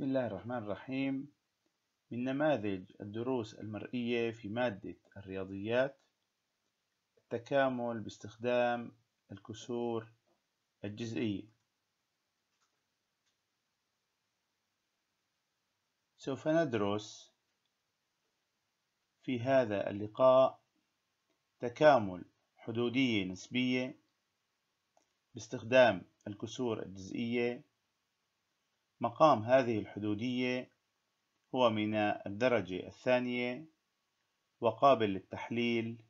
بسم الله الرحمن الرحيم من نماذج الدروس المرئية في مادة الرياضيات التكامل باستخدام الكسور الجزئية سوف ندرس في هذا اللقاء تكامل حدودية نسبية باستخدام الكسور الجزئية مقام هذه الحدودية هو من الدرجة الثانية وقابل للتحليل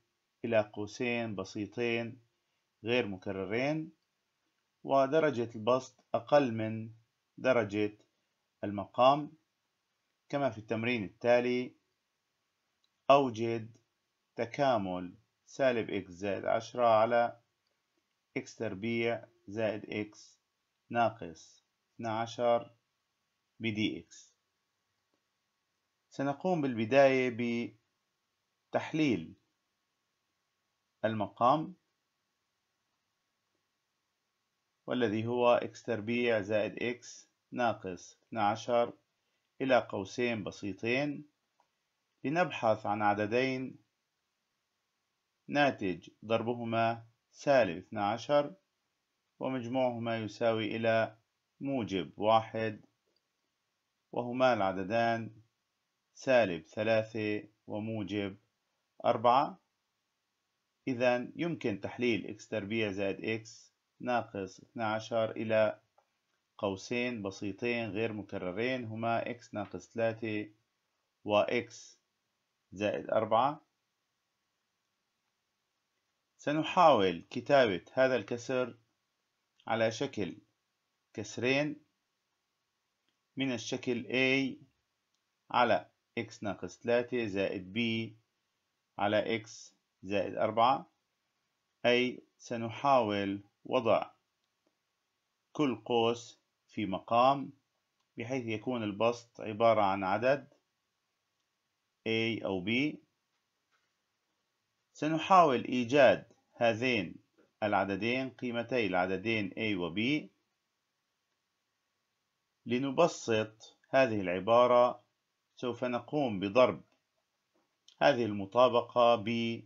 إلى قوسين بسيطين غير مكررين ودرجة البسط أقل من درجة المقام كما في التمرين التالي أوجد تكامل سالب x زائد عشرة على x تربيع زائد x ناقص 12 بدي إكس سنقوم بالبداية بتحليل المقام والذي هو إكس تربيع زائد إكس ناقص 12 إلى قوسين بسيطين لنبحث عن عددين ناتج ضربهما سالب 12 ومجموعهما يساوي إلى موجب واحد وهما العددان سالب ثلاثة وموجب أربعة إذا يمكن تحليل x تربيع زائد x ناقص 12 إلى قوسين بسيطين غير مكررين هما x ناقص 3 و x زائد 4 سنحاول كتابة هذا الكسر على شكل كسرين من الشكل A على x ناقص 3 زائد B على x زائد 4 أي سنحاول وضع كل قوس في مقام بحيث يكون البسط عبارة عن عدد A أو B سنحاول إيجاد هذين العددين قيمتي العددين A و B لنبسط هذه العبارة سوف نقوم بضرب هذه المطابقة ب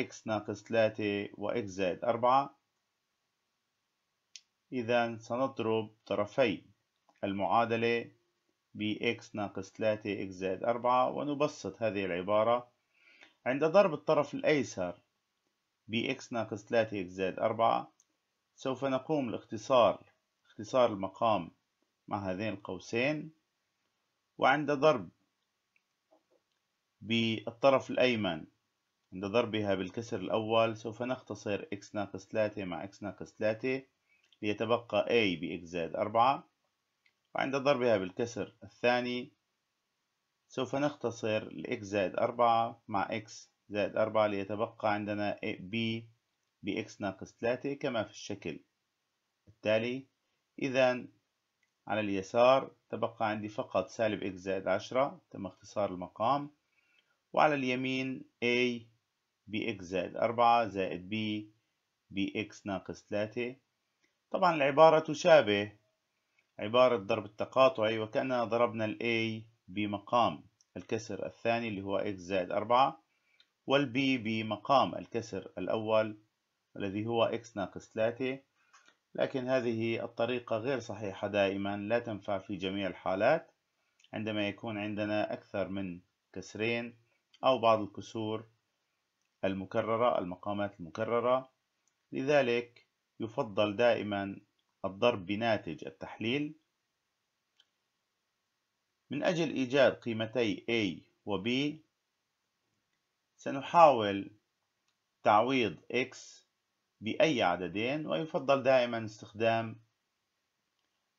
x ناقص 3 و x زائد 4 إذا سنضرب طرفي المعادلة ب x ناقص 3 x زائد 4 ونبسط هذه العبارة عند ضرب الطرف الأيسر ب x ناقص 3 x زائد 4 سوف نقوم الاختصار اختصار المقام مع هذين القوسين وعند ضرب بالطرف الأيمن عند ضربها بالكسر الأول سوف نختصر x ناقص 3 مع x ناقص 3 ليتبقى a ب x زائد 4 وعند ضربها بالكسر الثاني سوف نختصر ال x زائد 4 مع x زائد 4 ليتبقى عندنا b ب x ناقص 3 كما في الشكل التالي إذا على اليسار تبقى عندي فقط سالب x زائد عشرة تم اختصار المقام وعلى اليمين a bx زائد أربعة زائد b bx ناقص ثلاثة طبعا العبارة تشابه عبارة ضرب التقاطعي وكأننا ضربنا ال a بمقام الكسر الثاني اللي هو x زائد أربعة b بمقام الكسر الأول الذي هو x ناقص ثلاثة لكن هذه الطريقة غير صحيحة دائما لا تنفع في جميع الحالات عندما يكون عندنا أكثر من كسرين أو بعض الكسور المكررة المقامات المكررة لذلك يفضل دائما الضرب بناتج التحليل من أجل إيجاد قيمتي A و B سنحاول تعويض X بأي عددين ويفضل دائما استخدام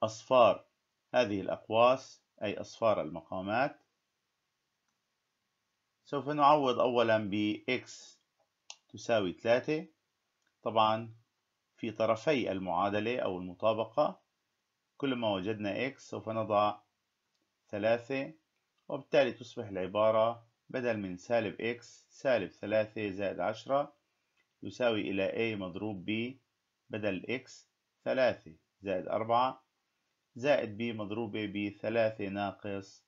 أصفار هذه الأقواس أي أصفار المقامات سوف نعوض أولا ب x تساوي 3 طبعا في طرفي المعادلة أو المطابقة كلما وجدنا x سوف نضع 3 وبالتالي تصبح العبارة بدل من سالب x سالب 3 زائد 10 تساوي إلى A مضروب B بدل X ثلاثة زائد أربعة زائد B مضروب AB ثلاثة ناقص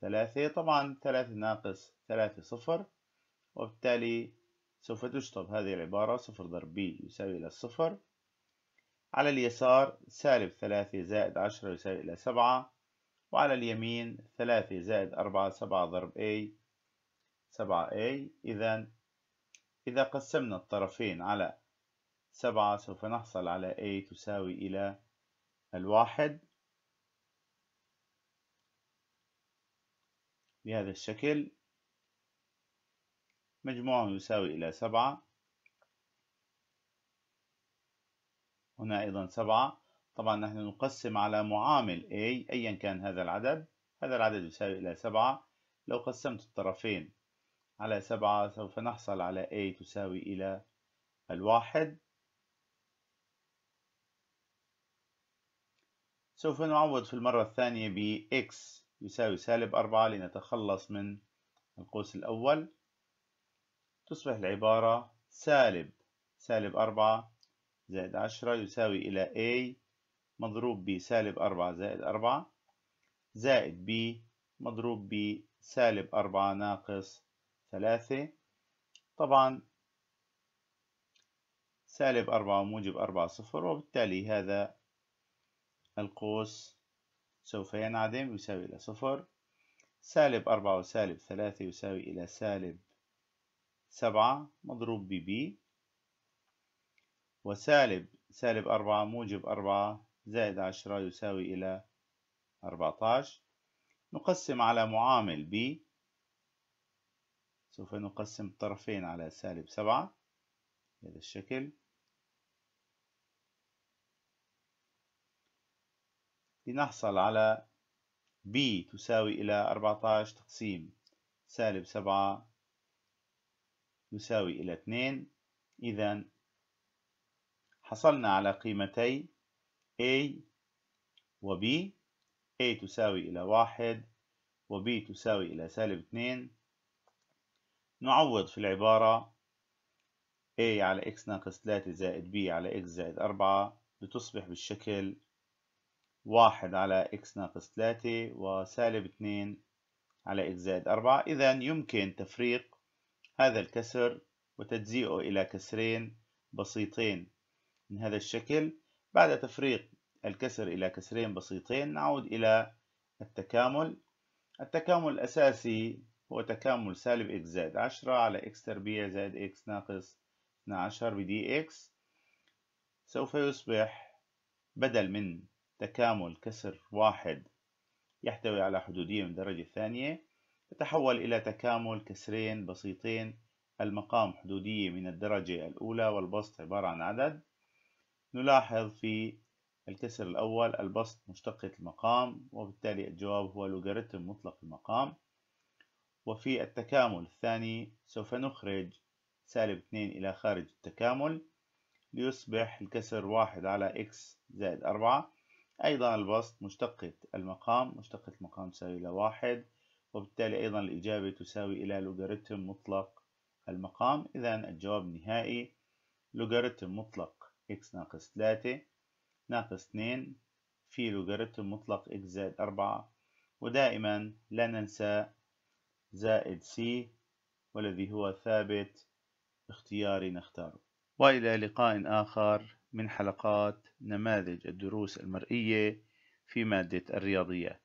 ثلاثة طبعا ثلاثة ناقص ثلاثة صفر وبالتالي سوف تشطب هذه العبارة صفر ضرب B يساوي إلى الصفر على اليسار سالب ثلاثة زائد عشرة يساوي إلى سبعة وعلى اليمين ثلاثة زائد أربعة سبعة ضرب A سبعة A إذا إذا قسمنا الطرفين على سبعة سوف نحصل على A تساوي إلى الواحد بهذا الشكل مجموعهم يساوي إلى سبعة هنا أيضا سبعة طبعا نحن نقسم على معامل A أيا كان هذا العدد هذا العدد يساوي إلى سبعة لو قسمت الطرفين على سبعة سوف نحصل على A تساوي إلى الواحد سوف نعوض في المرة الثانية ب x يساوي سالب أربعة لنتخلص من القوس الأول تصبح العبارة سالب سالب أربعة زائد عشرة يساوي إلى a مضروب ب سالب أربعة زائد أربعة زائد b مضروب ب سالب أربعة ناقص ثلاثة طبعا سالب أربعة وموجب أربعة صفر وبالتالي هذا القوس سوف ينعدم يساوي إلى صفر سالب أربعة وسالب ثلاثة يساوي إلى سالب سبعة مضروب ب وسالب سالب أربعة موجب أربعة زائد عشرة يساوي إلى أربعتاش نقسم على معامل ب سوف نقسم الطرفين على سالب سبعة بهذا الشكل لنحصل على b تساوي إلى 14 تقسيم سالب سبعة يساوي إلى 2 إذا حصلنا على قيمتي a و b a تساوي إلى 1 و b تساوي إلى سالب 2 نعوض في العبارة a على x ناقص 3 زائد b على x زائد 4 بتصبح بالشكل 1 على x ناقص 3 وسالب 2 على x زائد 4 إذا يمكن تفريق هذا الكسر وتجزيئه إلى كسرين بسيطين من هذا الشكل بعد تفريق الكسر إلى كسرين بسيطين نعود إلى التكامل التكامل الأساسي هو تكامل سالب إكس زائد عشرة على إكس تربيع زائد إكس ناقص 12 بدي إكس سوف يصبح بدل من تكامل كسر واحد يحتوي على حدودية من درجة ثانية يتحول إلى تكامل كسرين بسيطين المقام حدودية من الدرجة الأولى والبسط عبارة عن عدد نلاحظ في الكسر الأول البسط مشتقة المقام وبالتالي الجواب هو لوغاريتم مطلق المقام وفي التكامل الثاني سوف نخرج سالب 2 إلى خارج التكامل ليصبح الكسر واحد على x زائد أربعة أيضا البسط مشتقة المقام مشتقة المقام تساوي إلى واحد وبالتالي أيضا الإجابة تساوي إلى لوغاريتم مطلق المقام إذا الجواب النهائي لوغاريتم مطلق x ناقص ثلاثة ناقص اثنين في لوغاريتم مطلق x زائد أربعة ودائما لا ننسى زائد C والذي هو ثابت اختياري نختاره وإلى لقاء آخر من حلقات نماذج الدروس المرئية في مادة الرياضيات